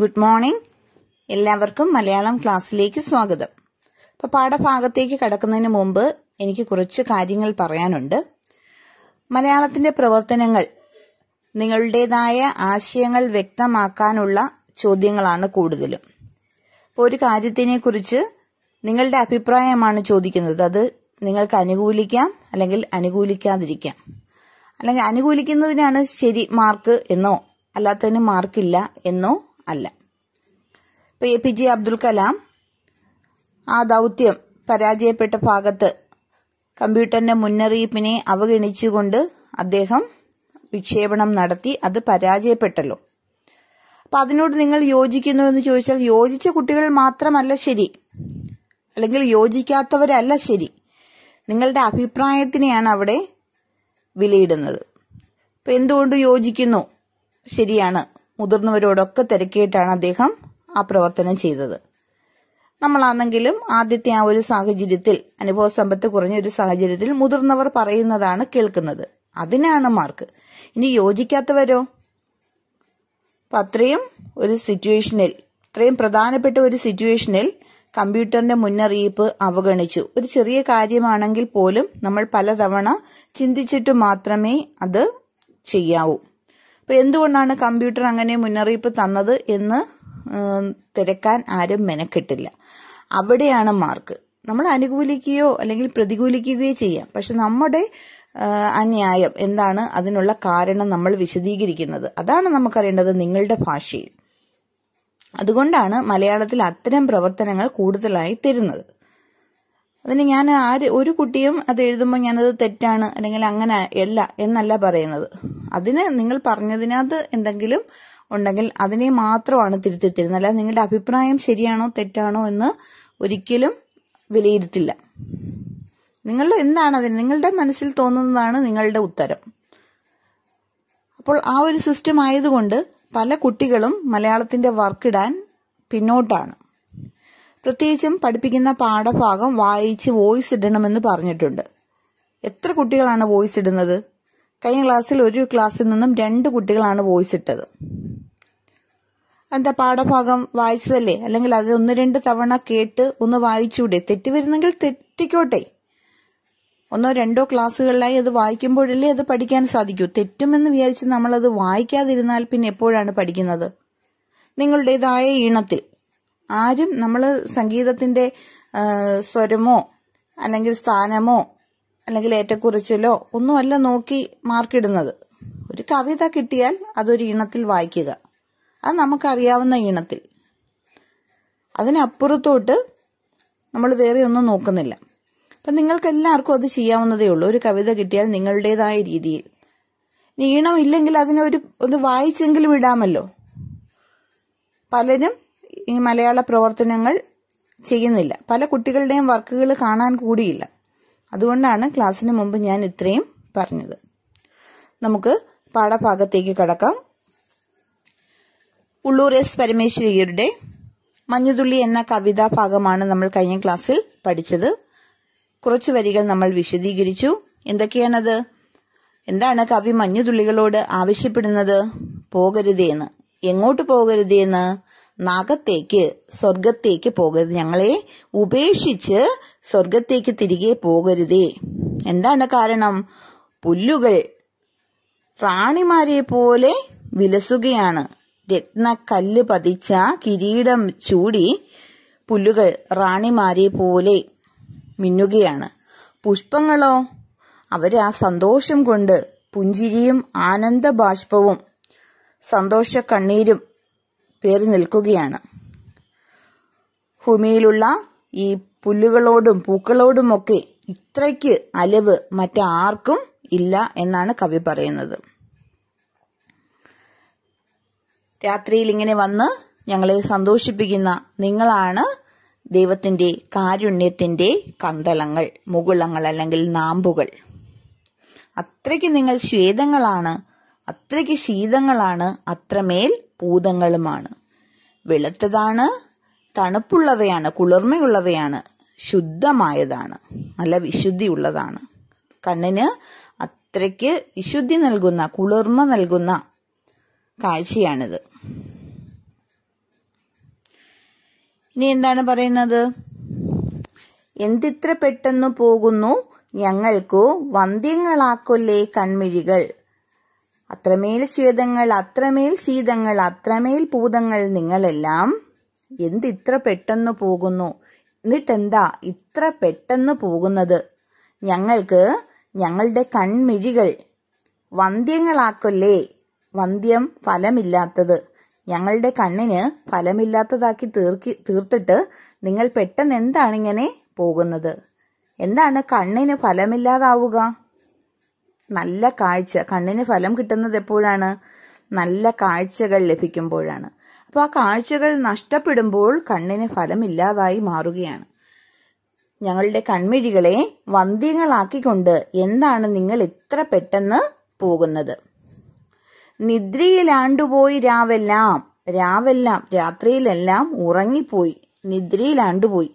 good morning എല്ലാവർക്കും മലയാളം ക്ലാസ്സിലേക്ക് സ്വാഗതം ഇപ്പോൾ പാഠഭാഗത്തേക്ക് കടക്കുന്നതിന് മുമ്പ് എനിക്ക് കുറച്ച് കാര്യങ്ങൾ പറയാനുണ്ട് മലയാളത്തിൻ്റെ പ്രവർത്തനങ്ങൾ നിങ്ങളുടേതായ ആശയങ്ങൾ വ്യക്തമാക്കാനുള്ള ചോദ്യങ്ങളാണ് കൂടുതലും ഇപ്പോൾ ഒരു കാര്യത്തിനെക്കുറിച്ച് നിങ്ങളുടെ അഭിപ്രായമാണ് ചോദിക്കുന്നത് അത് നിങ്ങൾക്ക് അനുകൂലിക്കാം അല്ലെങ്കിൽ അനുകൂലിക്കാതിരിക്കാം അല്ലെങ്കിൽ അനുകൂലിക്കുന്നതിനാണ് ശരി മാർക്ക് എന്നോ അല്ലാത്തതിന് മാർക്കില്ല എന്നോ അല്ല ഇപ്പം A P J Abdul Kalam ആ ദൗത്യം പരാജയപ്പെട്ട ഭാഗത്ത് കമ്പ്യൂട്ടറിൻ്റെ മുന്നറിയിപ്പിനെ അവഗണിച്ചുകൊണ്ട് അദ്ദേഹം വിക്ഷേപണം നടത്തി അത് പരാജയപ്പെട്ടല്ലോ അപ്പം അതിനോട് നിങ്ങൾ യോജിക്കുന്നു എന്ന് ചോദിച്ചാൽ യോജിച്ച കുട്ടികൾ മാത്രമല്ല ശരി അല്ലെങ്കിൽ യോജിക്കാത്തവരല്ല ശരി നിങ്ങളുടെ അഭിപ്രായത്തിനെയാണ് അവിടെ വിലയിടുന്നത് അപ്പം എന്തുകൊണ്ട് യോജിക്കുന്നു ശരിയാണ് മുതിർന്നവരോടൊക്കെ തിരക്കിയിട്ടാണ് അദ്ദേഹം ആ പ്രവർത്തനം ചെയ്തത് നമ്മളാണെങ്കിലും ആദ്യത്തെ ആ ഒരു സാഹചര്യത്തിൽ അനുഭവ സമ്പത്ത് കുറഞ്ഞ ഒരു സാഹചര്യത്തിൽ മുതിർന്നവർ പറയുന്നതാണ് കേൾക്കുന്നത് അതിനാണ് മാർക്ക് ഇനി യോജിക്കാത്തവരോ അപ്പം അത്രയും ഒരു സിറ്റുവേഷനിൽ അത്രയും പ്രധാനപ്പെട്ട ഒരു സിറ്റുവേഷനിൽ കമ്പ്യൂട്ടറിന്റെ മുന്നറിയിപ്പ് അവഗണിച്ചു ഒരു ചെറിയ കാര്യമാണെങ്കിൽ പോലും നമ്മൾ പലതവണ ചിന്തിച്ചിട്ട് മാത്രമേ അത് ചെയ്യാവൂ അപ്പോൾ എന്തുകൊണ്ടാണ് കമ്പ്യൂട്ടർ അങ്ങനെ മുന്നറിയിപ്പ് തന്നത് എന്ന് തിരക്കാൻ ആരും മെനക്കെട്ടില്ല അവിടെയാണ് മാർക്ക് നമ്മൾ അനുകൂലിക്കുകയോ അല്ലെങ്കിൽ പ്രതികൂലിക്കുകയോ ചെയ്യാം പക്ഷെ നമ്മുടെ അന്യായം എന്താണ് അതിനുള്ള കാരണം നമ്മൾ വിശദീകരിക്കുന്നത് അതാണ് നമുക്കറിയേണ്ടത് നിങ്ങളുടെ ഭാഷയിൽ അതുകൊണ്ടാണ് മലയാളത്തിൽ അത്തരം പ്രവർത്തനങ്ങൾ കൂടുതലായി തരുന്നത് അതിന് ഞാൻ ആര് ഒരു കുട്ടിയും അത് എഴുതുമ്പോൾ ഞാനത് തെറ്റാണ് അല്ലെങ്കിൽ അങ്ങനെ അല്ല എന്നല്ല പറയുന്നത് അതിന് നിങ്ങൾ പറഞ്ഞതിനകത്ത് എന്തെങ്കിലും ഉണ്ടെങ്കിൽ അതിനെ മാത്രമാണ് തിരുത്തി തരുന്നത് അല്ലാതെ നിങ്ങളുടെ അഭിപ്രായം ശരിയാണോ തെറ്റാണോ എന്ന് ഒരിക്കലും വിലയിരുത്തില്ല നിങ്ങൾ എന്താണ് അതിന് നിങ്ങളുടെ മനസ്സിൽ തോന്നുന്നതാണ് നിങ്ങളുടെ ഉത്തരം അപ്പോൾ ആ ഒരു സിസ്റ്റം ആയതുകൊണ്ട് പല കുട്ടികളും മലയാളത്തിൻ്റെ വർക്കിടാൻ പിന്നോട്ടാണ് പ്രത്യേകിച്ചും പഠിപ്പിക്കുന്ന പാഠഭാഗം വായിച്ച് വോയിസ് ഇടണമെന്ന് പറഞ്ഞിട്ടുണ്ട് എത്ര കുട്ടികളാണ് വോയിസ് ഇടുന്നത് കഴിഞ്ഞ ക്ലാസ്സിൽ ഒരു ക്ലാസ്സിൽ നിന്നും രണ്ട് കുട്ടികളാണ് വോയിസ് ഇട്ടത് എന്താ പാഠഭാഗം വായിച്ചതല്ലേ അല്ലെങ്കിൽ അത് ഒന്ന് രണ്ട് തവണ കേട്ട് ഒന്ന് വായിച്ചൂടെ തെറ്റ് വരുന്നെങ്കിൽ തെറ്റിക്കോട്ടെ ഒന്നോ രണ്ടോ ക്ലാസ്സുകളിലായി അത് വായിക്കുമ്പോഴല്ലേ അത് പഠിക്കാൻ സാധിക്കൂ തെറ്റുമെന്ന് വിചാരിച്ച് നമ്മളത് വായിക്കാതിരുന്നാൽ പിന്നെ എപ്പോഴാണ് പഠിക്കുന്നത് നിങ്ങളുടേതായ ഈണത്തിൽ ആരും നമ്മൾ സംഗീതത്തിൻ്റെ സ്വരമോ അല്ലെങ്കിൽ സ്ഥാനമോ അല്ലെങ്കിൽ ഏറ്റക്കുറിച്ചിലോ ഒന്നുമല്ല നോക്കി മാർക്കിടുന്നത് ഒരു കവിത കിട്ടിയാൽ അതൊരു ഇണത്തിൽ വായിക്കുക അത് നമുക്കറിയാവുന്ന ഇണത്തിൽ അതിനപ്പുറത്തോട്ട് നമ്മൾ വേറെ ഒന്നും നോക്കുന്നില്ല അപ്പം നിങ്ങൾക്കെല്ലാവർക്കും അത് ചെയ്യാവുന്നതേ ഉള്ളൂ ഒരു കവിത കിട്ടിയാൽ നിങ്ങളുടേതായ രീതിയിൽ നീണമില്ലെങ്കിൽ അതിനൊരു ഒന്ന് വായിച്ചെങ്കിലും ഇടാമല്ലോ പലരും ഈ മലയാള പ്രവർത്തനങ്ങൾ ചെയ്യുന്നില്ല പല കുട്ടികളുടെയും വർക്കുകൾ കാണാൻ കൂടിയില്ല അതുകൊണ്ടാണ് ക്ലാസ്സിന് മുമ്പ് ഞാൻ ഇത്രയും പറഞ്ഞത് നമുക്ക് പാഠഭാഗത്തേക്ക് കടക്കാം ഉള്ളൂർ എസ് പരമേശ്വരിയുടെ മഞ്ഞുതുള്ളി എന്ന കവിതാ ഭാഗമാണ് നമ്മൾ കഴിഞ്ഞ ക്ലാസ്സിൽ പഠിച്ചത് കുറച്ച് വരികൾ നമ്മൾ വിശദീകരിച്ചു എന്തൊക്കെയാണത് എന്താണ് കവി മഞ്ഞുതുള്ളികളോട് ആവശ്യപ്പെടുന്നത് പോകരുതേന്ന് എങ്ങോട്ട് പോകരുതേന്ന് നാഗത്തേക്ക് സ്വർഗത്തേക്ക് പോകരുത് ഞങ്ങളെ ഉപേക്ഷിച്ച് സ്വർഗത്തേക്ക് തിരികെ പോകരുതേ എന്താണ് കാരണം പുല്ലുകൾ റാണിമാരെ പോലെ വിലസുകയാണ് രത്നക്കല്ല് പതിച്ച കിരീടം ചൂടി പുല്ലുകൾ റാണിമാരെ പോലെ മിന്നുകയാണ് പുഷ്പങ്ങളോ ആ സന്തോഷം കൊണ്ട് പുഞ്ചിരിയും ആനന്ദ ബാഷ്പവും സന്തോഷ കണ്ണീരും പേറി നിൽക്കുകയാണ് ഭൂമിയിലുള്ള ഈ പുല്ലുകളോടും പൂക്കളോടുമൊക്കെ ഇത്രയ്ക്ക് അലവ് മറ്റാർക്കും ഇല്ല എന്നാണ് കവി പറയുന്നത് രാത്രിയിൽ ഇങ്ങനെ വന്ന് ഞങ്ങളെ സന്തോഷിപ്പിക്കുന്ന നിങ്ങളാണ് ദൈവത്തിൻ്റെ കാരുണ്യത്തിൻ്റെ കന്തളങ്ങൾ മുകുളങ്ങൾ അല്ലെങ്കിൽ നാമ്പുകൾ അത്രയ്ക്ക് നിങ്ങൾ ശ്വേതങ്ങളാണ് അത്രയ്ക്ക് ശീതങ്ങളാണ് അത്രമേൽ പൂതങ്ങളുമാണ് വെളുത്തതാണ് തണുപ്പുള്ളവയാണ് കുളിർമയുള്ളവയാണ് ശുദ്ധമായതാണ് നല്ല വിശുദ്ധിയുള്ളതാണ് കണ്ണിന് അത്രയ്ക്ക് വിശുദ്ധി നൽകുന്ന കുളിർമ നൽകുന്ന കാഴ്ചയാണിത് ഇനി എന്താണ് പറയുന്നത് എന്തിത്ര പെട്ടെന്ന് പോകുന്നു ഞങ്ങൾക്കു വന്ധ്യങ്ങളാക്കൊല്ലേ കൺമിഴികൾ അത്രമേൽ ശ്വേതങ്ങൾ അത്രമേൽ ശീതങ്ങൾ അത്രമേൽ ഭൂതങ്ങൾ നിങ്ങളെല്ലാം എന്തിത്ര പെട്ടെന്ന് പോകുന്നു എന്നിട്ടെന്താ ഇത്ര പെട്ടെന്ന് പോകുന്നത് ഞങ്ങൾക്ക് ഞങ്ങളുടെ കൺമിഴികൾ വന്ധ്യങ്ങളാക്കല്ലേ വന്ധ്യം ഫലമില്ലാത്തത് ഞങ്ങളുടെ കണ്ണിന് ഫലമില്ലാത്തതാക്കി തീർക്കി തീർത്തിട്ട് നിങ്ങൾ പെട്ടെന്ന് എന്താണ് ഇങ്ങനെ പോകുന്നത് എന്താണ് കണ്ണിന് ഫലമില്ലാതാവുക നല്ല കാഴ്ച കണ്ണിന് ഫലം കിട്ടുന്നത് എപ്പോഴാണ് നല്ല കാഴ്ചകൾ ലഭിക്കുമ്പോഴാണ് അപ്പൊ ആ കാഴ്ചകൾ നഷ്ടപ്പെടുമ്പോൾ കണ്ണിന് ഫലമില്ലാതായി മാറുകയാണ് ഞങ്ങളുടെ കൺമിഴികളെ വന്ധ്യങ്ങളാക്കിക്കൊണ്ട് എന്താണ് നിങ്ങൾ ഇത്ര പെട്ടെന്ന് പോകുന്നത് നിദ്രയിലാണ്ടുപോയി രാവെല്ലാം രാവെല്ലാം രാത്രിയിലെല്ലാം ഉറങ്ങിപ്പോയി നിദ്രയിലാണ്ടുപോയി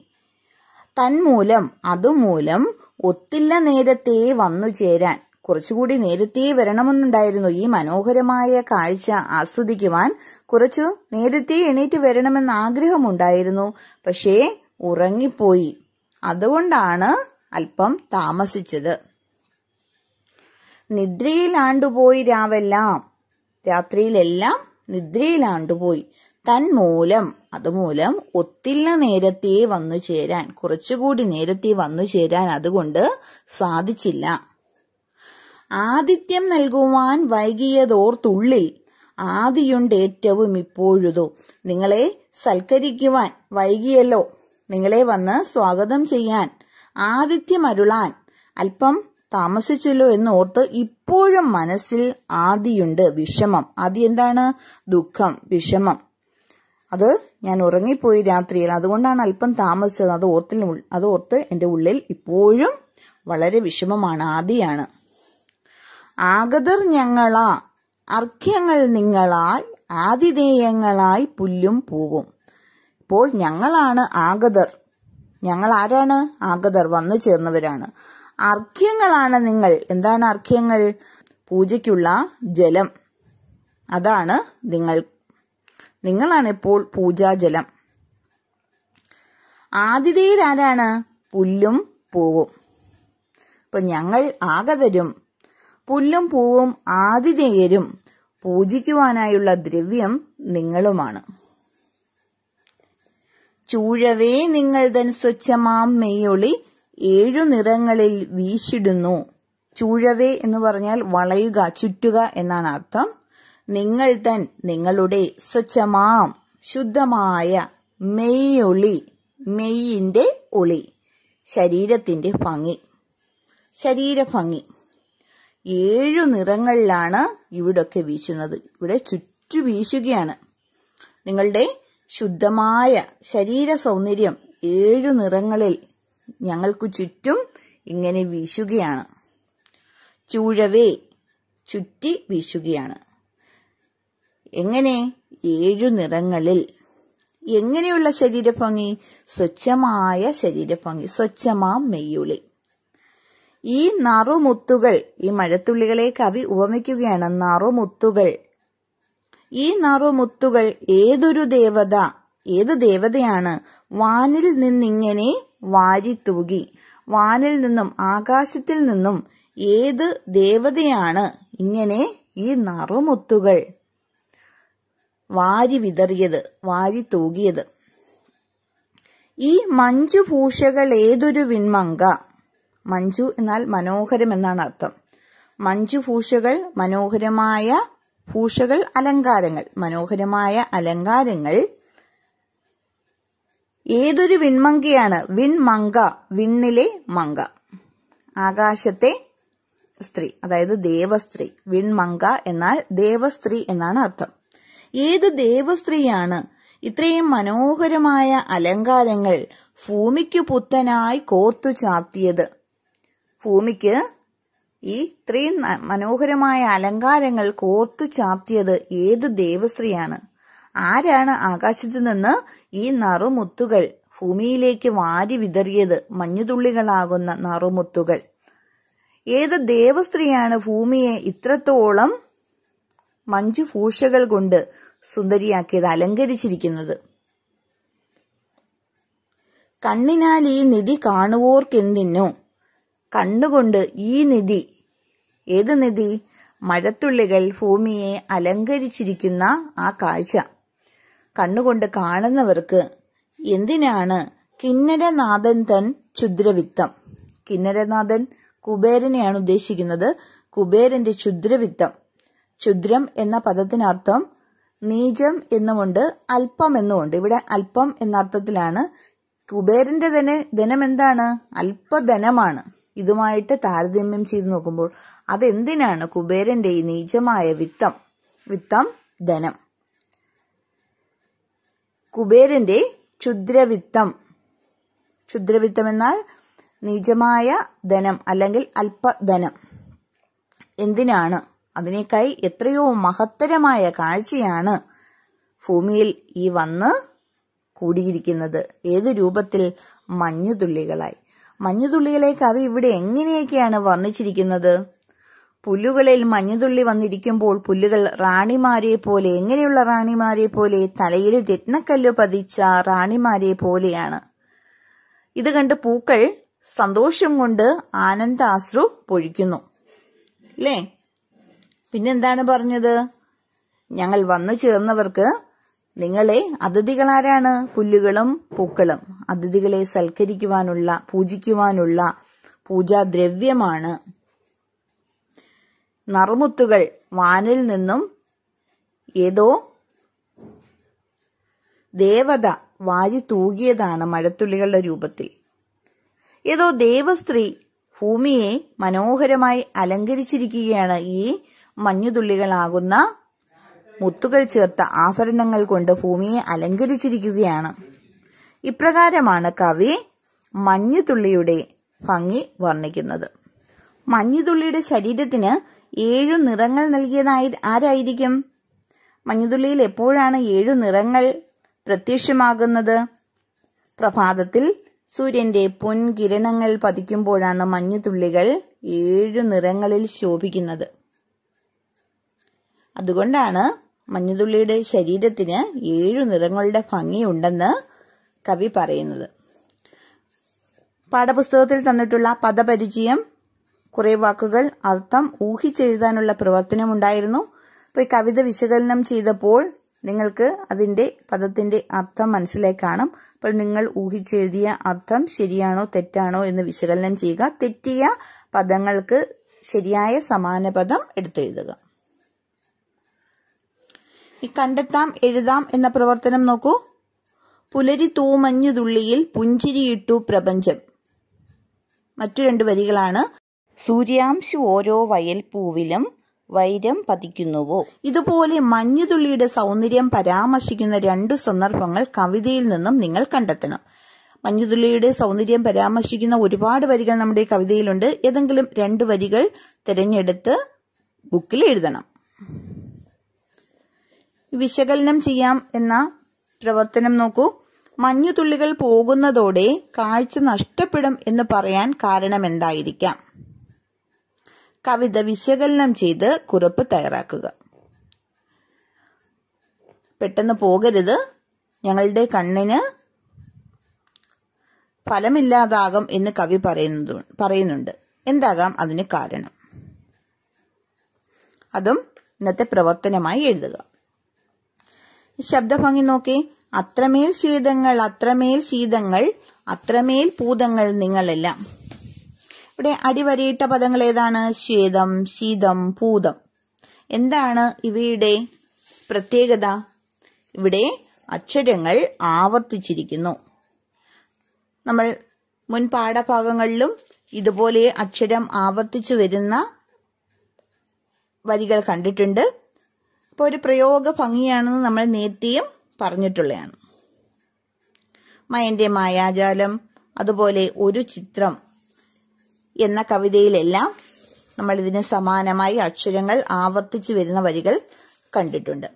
തന്മൂലം അതുമൂലം ഒത്തില്ല നേരത്തെ വന്നു ചേരാൻ കുറച്ചുകൂടി നേരത്തെ വരണമെന്നുണ്ടായിരുന്നു ഈ മനോഹരമായ കാഴ്ച ആസ്വദിക്കുവാൻ കുറച്ചു നേരത്തെ എണീറ്റ് വരണമെന്ന ആഗ്രഹമുണ്ടായിരുന്നു പക്ഷേ ഉറങ്ങിപ്പോയി അതുകൊണ്ടാണ് അല്പം താമസിച്ചത് നിദ്രയിലാണ്ടുപോയി രാവെല്ലാം രാത്രിയിലെല്ലാം നിദ്രയിലാണ്ടുപോയി തന്മൂലം അതുമൂലം ഒത്തില്ല നേരത്തെ വന്നു ചേരാൻ കുറച്ചുകൂടി നേരത്തെ വന്നു ചേരാൻ അതുകൊണ്ട് സാധിച്ചില്ല ആദിത്യം നൽകുവാൻ വൈകിയതോർത്തുള്ളിൽ ആദിയുണ്ട് ഏറ്റവും ഇപ്പോഴുതോ നിങ്ങളെ സൽക്കരിക്കുവാൻ വൈകിയല്ലോ നിങ്ങളെ വന്ന് സ്വാഗതം ചെയ്യാൻ ആദിത്യമരുളാൻ അല്പം താമസിച്ചല്ലോ എന്ന് ഇപ്പോഴും മനസ്സിൽ ആദിയുണ്ട് വിഷമം ആദി എന്താണ് ദുഃഖം വിഷമം അത് ഞാൻ ഉറങ്ങിപ്പോയി രാത്രിയിൽ അതുകൊണ്ടാണ് അല്പം താമസിച്ചത് അത് ഓർത്തിൽ അത് ഓർത്ത് എൻ്റെ ഉള്ളിൽ ഇപ്പോഴും വളരെ വിഷമമാണ് ആദിയാണ് ആഗതർ ഞങ്ങളാ അർഘ്യങ്ങൾ നിങ്ങളായി ആതിഥേയങ്ങളായി പുല്ലും പൂവും ഇപ്പോൾ ഞങ്ങളാണ് ആഗതർ ഞങ്ങൾ ആരാണ് ആഗതർ വന്നു ചേർന്നവരാണ് അർഘ്യങ്ങളാണ് നിങ്ങൾ എന്താണ് അർഘ്യങ്ങൾ പൂജയ്ക്കുള്ള ജലം അതാണ് നിങ്ങൾ നിങ്ങളാണ് ഇപ്പോൾ പൂജാജലം ആതിഥേയരാരാണ് പുല്ലും പൂവും ഇപ്പൊ ഞങ്ങൾ ആഗതരും പുല്ലും പൂവും ആതിഥേയരും പൂജിക്കുവാനായുള്ള ദ്രവ്യം നിങ്ങളുമാണ് ചൂഴവേ നിങ്ങൾ തൻ സ്വച്ഛമാം മെയ്യൊളി ഏഴു നിറങ്ങളിൽ വീശിടുന്നു ചൂഴവേ എന്ന് പറഞ്ഞാൽ വളയുക ചുറ്റുക എന്നാണ് അർത്ഥം നിങ്ങൾ തൻ നിങ്ങളുടെ സ്വച്ഛമാം ശുദ്ധമായ മെയ്യൊളി മെയ്യിന്റെ ഒളി ശരീരത്തിന്റെ ഭംഗി ശരീരഭംഗി ഏഴു നിറങ്ങളിലാണ് ഇവിടൊക്കെ വീശുന്നത് ഇവിടെ ചുറ്റു വീശുകയാണ് നിങ്ങളുടെ ശുദ്ധമായ ശരീര സൗന്ദര്യം ഏഴു നിറങ്ങളിൽ ഞങ്ങൾക്ക് ചുറ്റും ഇങ്ങനെ വീശുകയാണ് ചൂഴവേ ചുറ്റി വീശുകയാണ് എങ്ങനെ ഏഴു നിറങ്ങളിൽ എങ്ങനെയുള്ള ശരീരഭംഗി സ്വച്ഛമായ ശരീരഭംഗി സ്വച്ഛമാം മെയ്യുളി ഈ നറുമുത്തുകൾ ഈ മഴത്തുള്ളികളെ കവി ഉപമിക്കുകയാണ് നറുമുത്തുകൾ ഈ നറുമുത്തുകൾ ഏതൊരു ദേവത ഏത് ദേവതയാണ് വാനിൽ നിന്നിങ്ങനെ വാരിത്തൂകി വാനിൽ നിന്നും ആകാശത്തിൽ നിന്നും ഏത് ദേവതയാണ് ഇങ്ങനെ ഈ നറുമുത്തുകൾ വാരി വിതറിയത് വാരി തൂകിയത് ഈ മഞ്ജുഭൂഷകൾ ഏതൊരു വിൺമങ്ക മഞ്ജു എന്നാൽ മനോഹരം എന്നാണ് അർത്ഥം മഞ്ജുഭൂഷകൾ മനോഹരമായ ഭൂഷകൾ അലങ്കാരങ്ങൾ മനോഹരമായ അലങ്കാരങ്ങൾ ഏതൊരു വിൺമങ്കയാണ് വിൺമങ്ക വിണ്ണിലെ മങ്ക ആകാശത്തെ സ്ത്രീ അതായത് ദേവസ്ത്രീ വിൺമങ്ക എന്നാൽ ദേവസ്ത്രീ എന്നാണ് അർത്ഥം ഏത് ദേവസ്ത്രീയാണ് ഇത്രയും മനോഹരമായ അലങ്കാരങ്ങൾ ഭൂമിക്ക് പുത്തനായി കോർത്തു ചാർത്തിയത് ഭൂമിക്ക് ഈ ഇത്രയും മനോഹരമായ അലങ്കാരങ്ങൾ കോർത്തു ചാർത്തിയത് ഏത് ദേവസ്ത്രീയാണ് ആരാണ് ആകാശത്ത് നിന്ന് ഈ നറുമുത്തുകൾ ഭൂമിയിലേക്ക് വാരി വിതറിയത് മഞ്ഞുതുള്ളികളാകുന്ന നറുമുത്തുകൾ ഏത് ദേവസ്ത്രീയാണ് ഭൂമിയെ ഇത്രത്തോളം മഞ്ജുഭൂഷകൾ കൊണ്ട് സുന്ദരിയാക്കിയത് അലങ്കരിച്ചിരിക്കുന്നത് കണ്ണിനാൽ ഈ നിധി കാണുവോർക്കെന്തിനോ കണ്ണുകൊണ്ട് ഈ നിധി ഏത് നിധി മഴത്തുള്ളികൾ ഭൂമിയെ അലങ്കരിച്ചിരിക്കുന്ന ആ കാഴ്ച കണ്ണുകൊണ്ട് കാണുന്നവർക്ക് എന്തിനാണ് കിന്നരനാഥൻ തൻ ക്ഷുദ്രവിത്തം കിന്നരനാഥൻ കുബേരനെയാണ് ഉദ്ദേശിക്കുന്നത് കുബേരന്റെ ക്ഷുദ്രവിത്തം ക്ഷുദ്രം എന്ന പദത്തിനർത്ഥം നീചം എന്നുമുണ്ട് അല്പം എന്നുമുണ്ട് ഇവിടെ അല്പം എന്ന അർത്ഥത്തിലാണ് കുബേരന്റെ തന്നെ ധനം എന്താണ് അല്പധനമാണ് ഇതുമായിട്ട് താരതമ്യം ചെയ്തു നോക്കുമ്പോൾ അതെന്തിനാണ് കുബേരന്റെ ഈ നീചമായ വിത്തം വിത്തം ധനം കുബേരന്റെ ക്ഷുദ്രവിത്തം ക്ഷുദ്രവിത്തം എന്നാൽ നിജമായ ധനം അല്ലെങ്കിൽ അല്പധനം എന്തിനാണ് അതിനേക്കായി എത്രയോ മഹത്തരമായ കാഴ്ചയാണ് ഭൂമിയിൽ ഈ വന്ന് കൂടിയിരിക്കുന്നത് ഏത് രൂപത്തിൽ മഞ്ഞുതുള്ളികളായി മഞ്ഞുതുള്ളികളെ കവി ഇവിടെ എങ്ങനെയൊക്കെയാണ് വർണ്ണിച്ചിരിക്കുന്നത് പുല്ലുകളിൽ മഞ്ഞുതുള്ളി വന്നിരിക്കുമ്പോൾ പുല്ലുകൾ റാണിമാരെ പോലെ എങ്ങനെയുള്ള റാണിമാരെ പോലെ തലയിൽ രത്നക്കല്ല് പതിച്ച റാണിമാരെ പോലെയാണ് ഇത് കണ്ട് പൂക്കൾ സന്തോഷം കൊണ്ട് ആനന്ദാശ്രു പൊഴിക്കുന്നു അല്ലേ പിന്നെന്താണ് പറഞ്ഞത് ഞങ്ങൾ വന്നു ചേർന്നവർക്ക് നിങ്ങളെ അതിഥികളാരാണ് പുല്ലുകളും പൂക്കളും അതിഥികളെ സൽക്കരിക്കുവാനുള്ള പൂജിക്കുവാനുള്ള പൂജാദ്രവ്യമാണ് നറുമുത്തുകൾ വാനിൽ നിന്നും ഏതോ ദേവത വാരി തൂകിയതാണ് മഴത്തുള്ളികളുടെ രൂപത്തിൽ ഏതോ ദേവസ്ത്രീ ഭൂമിയെ മനോഹരമായി അലങ്കരിച്ചിരിക്കുകയാണ് ഈ മഞ്ഞുതുള്ളികളാകുന്ന മുത്തുകൾ ചേർത്ത ആഭരണങ്ങൾ കൊണ്ട് ഭൂമിയെ അലങ്കരിച്ചിരിക്കുകയാണ് ഇപ്രകാരമാണ് കവി മഞ്ഞുതുള്ളിയുടെ ഭംഗി വർണ്ണിക്കുന്നത് മഞ്ഞുതുള്ളിയുടെ ശരീരത്തിന് ഏഴു നിറങ്ങൾ നൽകിയതായി ആരായിരിക്കും മഞ്ഞുതുള്ളിയിൽ എപ്പോഴാണ് ഏഴു നിറങ്ങൾ പ്രത്യക്ഷമാകുന്നത് പ്രഭാതത്തിൽ സൂര്യന്റെ പൊൻകിരണങ്ങൾ പതിക്കുമ്പോഴാണ് മഞ്ഞുതുള്ളികൾ ഏഴു നിറങ്ങളിൽ ശോഭിക്കുന്നത് അതുകൊണ്ടാണ് മഞ്ഞുതുള്ളിയുടെ ശരീരത്തിന് ഏഴു നിറങ്ങളുടെ ഭംഗിയുണ്ടെന്ന് കവി പറയുന്നത് പാഠപുസ്തകത്തിൽ തന്നിട്ടുള്ള പദപരിചയം കുറേ വാക്കുകൾ അർത്ഥം ഊഹിച്ചെഴുതാനുള്ള പ്രവർത്തനമുണ്ടായിരുന്നു അപ്പോൾ ഈ കവിത വിശകലനം ചെയ്തപ്പോൾ നിങ്ങൾക്ക് അതിൻ്റെ പദത്തിൻ്റെ അർത്ഥം മനസ്സിലായി കാണും അപ്പോൾ നിങ്ങൾ ഊഹിച്ചെഴുതിയ അർത്ഥം ശരിയാണോ തെറ്റാണോ എന്ന് വിശകലനം ചെയ്യുക തെറ്റിയ പദങ്ങൾക്ക് ശരിയായ സമാന പദം എടുത്തെഴുതുക ഈ കണ്ടെത്താം എഴുതാം എന്ന പ്രവർത്തനം നോക്കൂ പുലരി തൂമഞ്ഞുതുള്ളിയിൽ പുഞ്ചിരിയിട്ടു പ്രപഞ്ചം മറ്റു രണ്ട് വരികളാണ് സൂര്യാംശു ഓരോ വയൽ പൂവിലും വൈരം പതിക്കുന്നുവോ ഇതുപോലെ മഞ്ഞുതുള്ളിയുടെ സൗന്ദര്യം പരാമർശിക്കുന്ന രണ്ട് സന്ദർഭങ്ങൾ കവിതയിൽ നിന്നും നിങ്ങൾ കണ്ടെത്തണം മഞ്ഞുതുള്ളിയുടെ സൗന്ദര്യം പരാമർശിക്കുന്ന ഒരുപാട് വരികൾ നമ്മുടെ കവിതയിലുണ്ട് ഏതെങ്കിലും രണ്ട് വരികൾ തിരഞ്ഞെടുത്ത് ബുക്കിൽ എഴുതണം വിശകലനം ചെയ്യാം എന്ന പ്രവർത്തനം നോക്കൂ മഞ്ഞുതുള്ളികൾ പോകുന്നതോടെ കാഴ്ച നഷ്ടപ്പെടും എന്ന് പറയാൻ കാരണം എന്തായിരിക്കാം കവിത വിശകലനം ചെയ്ത് കുറിപ്പ് തയ്യാറാക്കുക പെട്ടെന്ന് പോകരുത് ഞങ്ങളുടെ കണ്ണിന് ഫലമില്ലാതാകും എന്ന് കവി പറയുന്നത് പറയുന്നുണ്ട് എന്താകാം അതിന് കാരണം അതും ഇന്നത്തെ പ്രവർത്തനമായി എഴുതുക ശബ്ദഭംഗി നോക്കി അത്രമേൽ ശീതങ്ങൾ അത്രമേൽ ശീതങ്ങൾ അത്രമേൽ പൂതങ്ങൾ നിങ്ങളെല്ലാം ഇവിടെ അടിവരയിട്ട പദങ്ങൾ ഏതാണ് ശ്വേതം ശീതം പൂതം എന്താണ് ഇവയുടെ പ്രത്യേകത ഇവിടെ അക്ഷരങ്ങൾ ആവർത്തിച്ചിരിക്കുന്നു നമ്മൾ മുൻ പാഠഭാഗങ്ങളിലും ഇതുപോലെ അക്ഷരം ആവർത്തിച്ചു വരുന്ന വരികൾ കണ്ടിട്ടുണ്ട് അപ്പോൾ ഒരു പ്രയോഗ ഭംഗിയാണെന്ന് നമ്മൾ നേരത്തെയും പറഞ്ഞിട്ടുള്ളതാണ് മയന്റെ മായാജാലം അതുപോലെ ഒരു ചിത്രം എന്ന കവിതയിലെല്ലാം നമ്മൾ ഇതിന് സമാനമായി അക്ഷരങ്ങൾ ആവർത്തിച്ചു വരുന്ന വരികൾ കണ്ടിട്ടുണ്ട്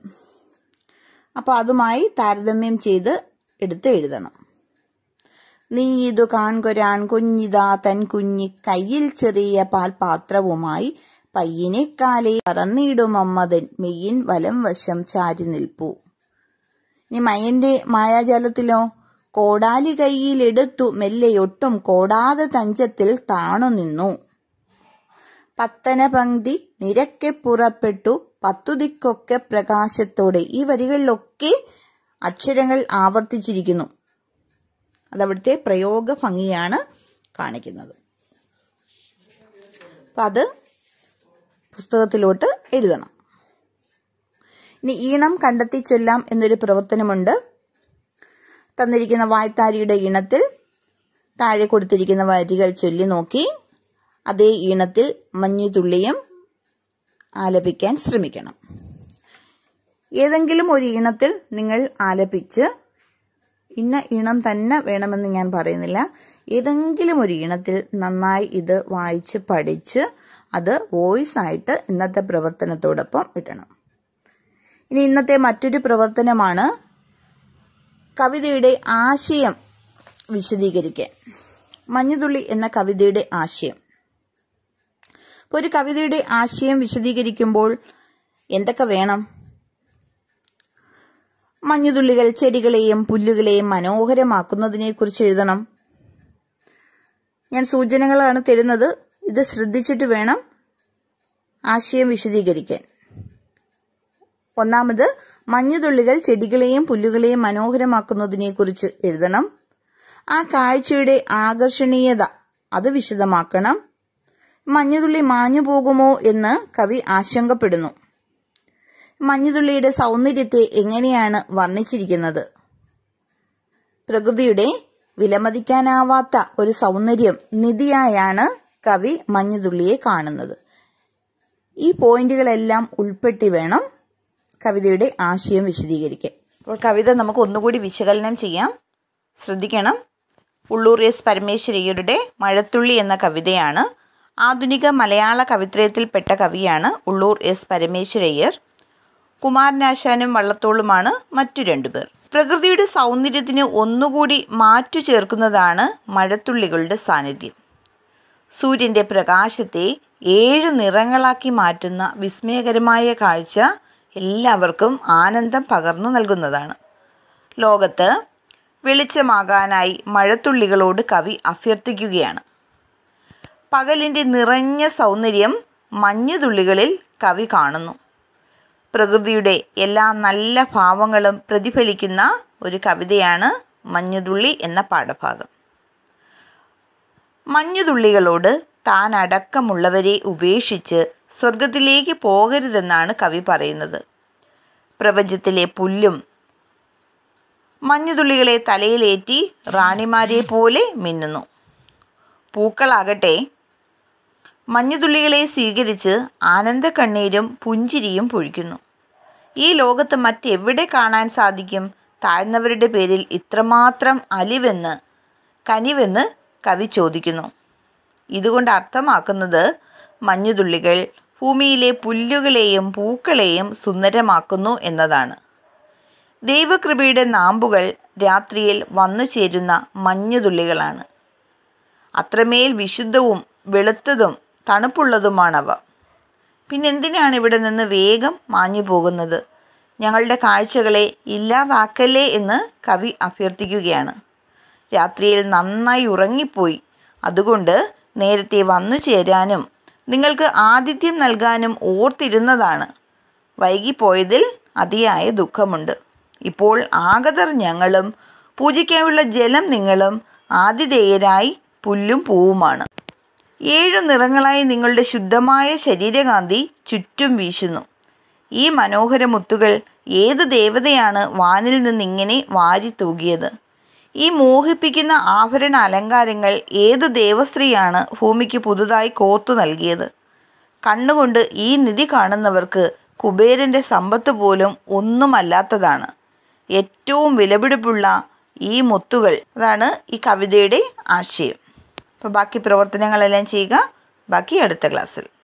അപ്പോൾ അതുമായി താരതമ്യം ചെയ്ത് എടുത്ത് എഴുതണം നീ ഇതു കാൺകൊരാൻ കുഞ്ഞിതാ തൻ കുഞ്ഞി കയ്യിൽ ചെറിയ പാൽപാത്രവുമായി പയ്യനെക്കാലെ പറന്നിടുമമ്മതൻ മെയ്യിൻ വലം വശം ചാരി നിൽപ്പു ഇനി മയന്റെ മായാജാലത്തിലോ കോടാലി കൈയിലെടുത്തു മെല്ലെയൊട്ടും കോടാതെ തഞ്ചത്തിൽ താണു നിന്നു പത്തന പങ്ക്തി നിരക്കെ പുറപ്പെട്ടു പത്തു ദിക്കൊക്കെ പ്രകാശത്തോടെ ഈ വരികളിലൊക്കെ അക്ഷരങ്ങൾ ആവർത്തിച്ചിരിക്കുന്നു അതവിടുത്തെ പ്രയോഗ ഭംഗിയാണ് കാണിക്കുന്നത് അപ്പം അത് പുസ്തകത്തിലോട്ട് എഴുതണം ഇനി ഈണം കണ്ടെത്തി ചെല്ലാം എന്നൊരു പ്രവർത്തനമുണ്ട് തന്നിരിക്കുന്ന വായത്താരിയുടെ ഈണത്തിൽ താഴെ കൊടുത്തിരിക്കുന്ന വരികൾ ചൊല്ലി നോക്കി അതേ ഈണത്തിൽ മഞ്ഞുതുള്ളിയും ആലപിക്കാൻ ശ്രമിക്കണം ഏതെങ്കിലും ഒരു ഈണത്തിൽ നിങ്ങൾ ആലപിച്ച് ഇന്ന ഈണം തന്നെ വേണമെന്ന് ഞാൻ പറയുന്നില്ല ഏതെങ്കിലും ഒരു ഈണത്തിൽ നന്നായി ഇത് വായിച്ച് പഠിച്ച് അത് വോയിസ് ആയിട്ട് ഇന്നത്തെ പ്രവർത്തനത്തോടൊപ്പം ഇടണം ഇനി ഇന്നത്തെ മറ്റൊരു പ്രവർത്തനമാണ് കവിതയുടെ ആശയം വിശദീകരിക്കാൻ മഞ്ഞുതുള്ളി എന്ന കവിതയുടെ ആശയം അപ്പോൾ ഒരു കവിതയുടെ ആശയം വിശദീകരിക്കുമ്പോൾ എന്തൊക്കെ വേണം മഞ്ഞുതുള്ളികൾ ചെടികളെയും പുല്ലുകളെയും മനോഹരമാക്കുന്നതിനെക്കുറിച്ച് എഴുതണം ഞാൻ സൂചനകളാണ് തരുന്നത് ഇത് ശ്രദ്ധിച്ചിട്ട് വേണം ആശയം വിശദീകരിക്കാൻ ഒന്നാമത് മഞ്ഞുതുള്ളികൾ ചെടികളെയും പുല്ലുകളെയും മനോഹരമാക്കുന്നതിനെക്കുറിച്ച് എഴുതണം ആ കാഴ്ചയുടെ ആകർഷണീയത അത് വിശദമാക്കണം മഞ്ഞുതുള്ളി മാഞ്ഞു പോകുമോ എന്ന് കവി ആശങ്കപ്പെടുന്നു മഞ്ഞുതുള്ളിയുടെ സൗന്ദര്യത്തെ എങ്ങനെയാണ് വർണ്ണിച്ചിരിക്കുന്നത് പ്രകൃതിയുടെ വിലമതിക്കാനാവാത്ത ഒരു സൗന്ദര്യം നിധിയായാണ് കവി മഞ്ഞുതുള്ളിയെ കാണുന്നത് ഈ പോയിന്റുകളെല്ലാം ഉൾപ്പെട്ടി വേണം കവിതയുടെ ആശയം വിശദീകരിക്കാൻ അപ്പോൾ കവിത നമുക്ക് ഒന്നുകൂടി വിശകലനം ചെയ്യാം ശ്രദ്ധിക്കണം ഉള്ളൂർ എസ് പരമേശ്വരയ്യരുടെ മഴത്തുള്ളി എന്ന കവിതയാണ് ആധുനിക മലയാള കവിത്രയത്തിൽപ്പെട്ട കവിയാണ് ഉള്ളൂർ എസ് പരമേശ്വരയ്യർ കുമാരനാശാനും വള്ളത്തോളുമാണ് മറ്റു രണ്ടുപേർ പ്രകൃതിയുടെ സൗന്ദര്യത്തിന് ഒന്നുകൂടി മാറ്റു ചേർക്കുന്നതാണ് മഴത്തുള്ളികളുടെ സാന്നിധ്യം സൂര്യൻ്റെ പ്രകാശത്തെ ഏഴ് നിറങ്ങളാക്കി മാറ്റുന്ന വിസ്മയകരമായ കാഴ്ച എല്ലാവർക്കും ആനന്ദം പകർന്നു നൽകുന്നതാണ് ലോകത്ത് വെളിച്ചമാകാനായി മഴത്തുള്ളികളോട് കവി അഭ്യർത്ഥിക്കുകയാണ് പകലിൻ്റെ നിറഞ്ഞ സൗന്ദര്യം മഞ്ഞുതുള്ളികളിൽ കവി കാണുന്നു പ്രകൃതിയുടെ എല്ലാ നല്ല ഭാവങ്ങളും പ്രതിഫലിക്കുന്ന ഒരു കവിതയാണ് മഞ്ഞുതുള്ളി എന്ന പാഠഭാഗം മഞ്ഞുതുള്ളികളോട് താൻ അടക്കമുള്ളവരെ ഉപേക്ഷിച്ച് സ്വർഗത്തിലേക്ക് പോകരുതെന്നാണ് കവി പറയുന്നത് പ്രപഞ്ചത്തിലെ പുല്ലും മഞ്ഞുതുള്ളികളെ തലയിലേറ്റി റാണിമാരെ പോലെ മിന്നുന്നു പൂക്കളാകട്ടെ മഞ്ഞുതുള്ളികളെ സ്വീകരിച്ച് ആനന്ദ കണ്ണീരും പുഞ്ചിരിയും പൊഴിക്കുന്നു ഈ ലോകത്ത് മറ്റെവിടെ കാണാൻ സാധിക്കും താഴ്ന്നവരുടെ പേരിൽ ഇത്രമാത്രം അലിവെന്ന് കനിവെന്ന് കവി ചോദിക്കുന്നു ഇതുകൊണ്ട് അർത്ഥമാക്കുന്നത് മഞ്ഞുതുള്ളികൾ ഭൂമിയിലെ പുല്ലുകളെയും പൂക്കളെയും സുന്ദരമാക്കുന്നു എന്നതാണ് ദൈവകൃപയുടെ നാമ്പുകൾ രാത്രിയിൽ വന്നു ചേരുന്ന മഞ്ഞുതുള്ളികളാണ് അത്രമേൽ വിശുദ്ധവും വെളുത്തതും തണുപ്പുള്ളതുമാണവ പിന്നെന്തിനാണ് ഇവിടെ നിന്ന് വേഗം മാഞ്ഞു പോകുന്നത് ഞങ്ങളുടെ കാഴ്ചകളെ ഇല്ലാതാക്കല്ലേ എന്ന് കവി അഭ്യർത്ഥിക്കുകയാണ് രാത്രിയിൽ നന്നായി ഉറങ്ങിപ്പോയി അതുകൊണ്ട് നേരത്തെ വന്നു ചേരാനും നിങ്ങൾക്ക് ആതിഥ്യം നൽകാനും ഓർത്തിരുന്നതാണ് വൈകിപ്പോയതിൽ അതിയായ ദുഃഖമുണ്ട് ഇപ്പോൾ ആഗതർ ഞങ്ങളും പൂജിക്കാനുള്ള ജലം നിങ്ങളും ആതിഥേയരായി പുല്ലും പൂവുമാണ് ഏഴു നിറങ്ങളായി നിങ്ങളുടെ ശുദ്ധമായ ശരീരകാന്തി ചുറ്റും വീശുന്നു ഈ മനോഹര മുത്തുകൾ ഏത് ദേവതയാണ് വാനിൽ നിന്നിങ്ങനെ വാരി തൂകിയത് ഈ മോഹിപ്പിക്കുന്ന ആഭരണ അലങ്കാരങ്ങൾ ഏതു ദേവസ്ത്രീയാണ് ഭൂമിക്ക് പുതുതായി കോർത്തു നൽകിയത് കണ്ണുകൊണ്ട് ഈ നിധി കാണുന്നവർക്ക് കുബേരൻ്റെ സമ്പത്ത് പോലും ഒന്നുമല്ലാത്തതാണ് ഏറ്റവും വിലപിടിപ്പുള്ള ഈ മുത്തുകൾ അതാണ് ഈ കവിതയുടെ ആശയം അപ്പോൾ ബാക്കി പ്രവർത്തനങ്ങളെല്ലാം ചെയ്യുക ബാക്കി അടുത്ത ക്ലാസ്സിൽ